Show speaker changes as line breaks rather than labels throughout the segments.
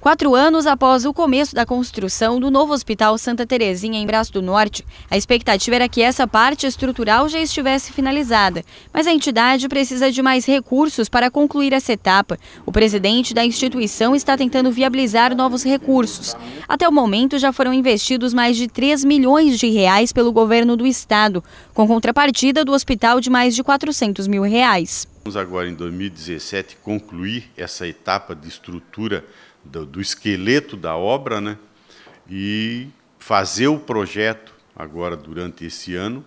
Quatro anos após o começo da construção do novo Hospital Santa Terezinha em Braço do Norte, a expectativa era que essa parte estrutural já estivesse finalizada, mas a entidade precisa de mais recursos para concluir essa etapa. O presidente da instituição está tentando viabilizar novos recursos. Até o momento, já foram investidos mais de 3 milhões de reais pelo governo do estado, com contrapartida do hospital de mais de 400 mil reais.
Vamos agora, em 2017, concluir essa etapa de estrutura do, do esqueleto da obra né, e fazer o projeto agora durante esse ano,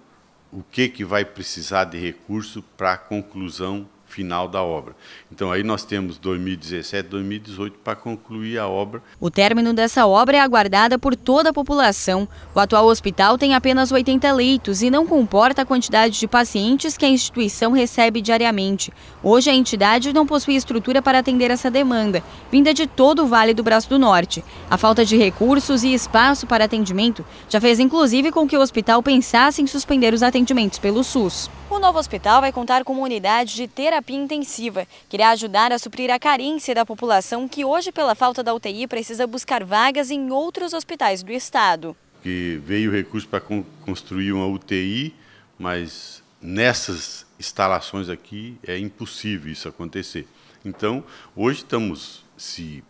o que, que vai precisar de recurso para a conclusão final da obra. Então aí nós temos 2017, 2018 para concluir a obra.
O término dessa obra é aguardada por toda a população. O atual hospital tem apenas 80 leitos e não comporta a quantidade de pacientes que a instituição recebe diariamente. Hoje a entidade não possui estrutura para atender essa demanda, vinda de todo o Vale do Braço do Norte. A falta de recursos e espaço para atendimento já fez inclusive com que o hospital pensasse em suspender os atendimentos pelo SUS. O novo hospital vai contar com uma unidade de terapia terapia intensiva, que irá ajudar a suprir a carência da população que hoje, pela falta da UTI, precisa buscar vagas em outros hospitais do estado.
Que veio recurso para construir uma UTI, mas nessas instalações aqui é impossível isso acontecer. Então, hoje estamos se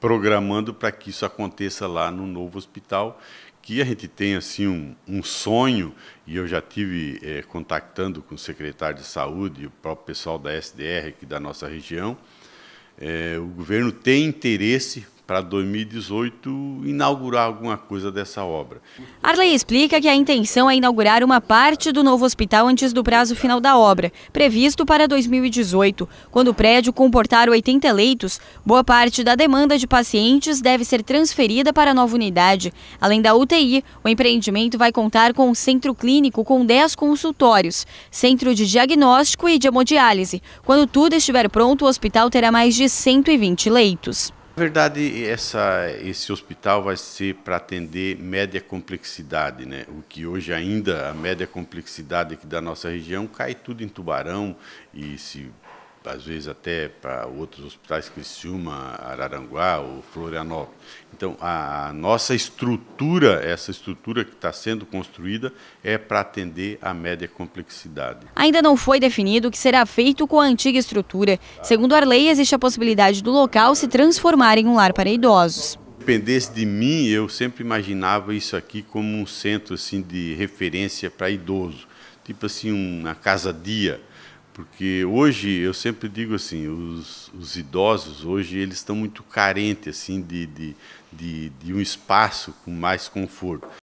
programando para que isso aconteça lá no novo hospital, que a gente tem assim um, um sonho e eu já tive é, contactando com o secretário de saúde e o próprio pessoal da SDR aqui da nossa região. É, o governo tem interesse para 2018 inaugurar alguma coisa dessa obra.
Arley explica que a intenção é inaugurar uma parte do novo hospital antes do prazo final da obra, previsto para 2018. Quando o prédio comportar 80 leitos, boa parte da demanda de pacientes deve ser transferida para a nova unidade. Além da UTI, o empreendimento vai contar com um centro clínico com 10 consultórios, centro de diagnóstico e de hemodiálise. Quando tudo estiver pronto, o hospital terá mais de 120 leitos
verdade, essa, esse hospital vai ser para atender média complexidade, né? O que hoje ainda a média complexidade aqui da nossa região cai tudo em Tubarão e se às vezes até para outros hospitais, Criciúma, Araranguá ou Florianópolis. Então, a nossa estrutura, essa estrutura que está sendo construída, é para atender a média complexidade.
Ainda não foi definido o que será feito com a antiga estrutura. Segundo a lei, existe a possibilidade do local se transformar em um lar para idosos
dependesse de mim, eu sempre imaginava isso aqui como um centro assim de referência para idoso, tipo assim uma casa dia, porque hoje, eu sempre digo assim, os, os idosos hoje, eles estão muito carentes assim de, de, de, de um espaço com mais conforto.